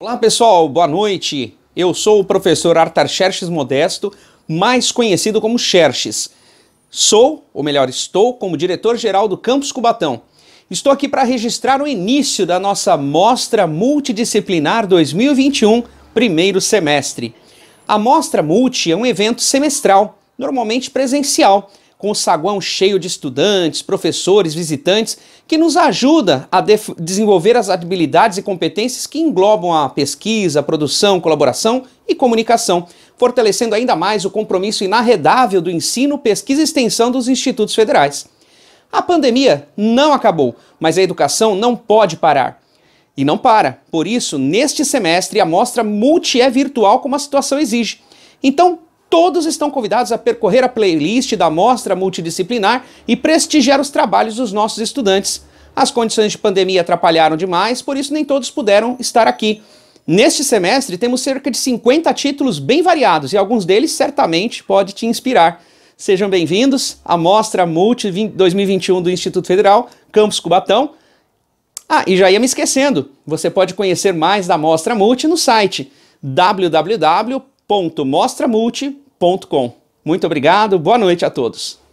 Olá pessoal, boa noite. Eu sou o professor Arthur Xerxes Modesto, mais conhecido como Xerxes. Sou, ou melhor, estou como diretor-geral do Campus Cubatão. Estou aqui para registrar o início da nossa Mostra Multidisciplinar 2021, primeiro semestre. A Mostra Multi é um evento semestral, normalmente presencial, com o saguão cheio de estudantes, professores, visitantes, que nos ajuda a desenvolver as habilidades e competências que englobam a pesquisa, produção, colaboração e comunicação, fortalecendo ainda mais o compromisso inarredável do ensino, pesquisa e extensão dos institutos federais. A pandemia não acabou, mas a educação não pode parar. E não para. Por isso, neste semestre, a mostra multi é virtual como a situação exige. Então, todos estão convidados a percorrer a playlist da mostra multidisciplinar e prestigiar os trabalhos dos nossos estudantes. As condições de pandemia atrapalharam demais, por isso nem todos puderam estar aqui. Neste semestre temos cerca de 50 títulos bem variados e alguns deles certamente pode te inspirar. Sejam bem-vindos à Mostra Multi 2021 do Instituto Federal, Campus Cubatão. Ah, e já ia me esquecendo, você pode conhecer mais da Mostra Multi no site www www.mostramulti.com. Muito obrigado, boa noite a todos.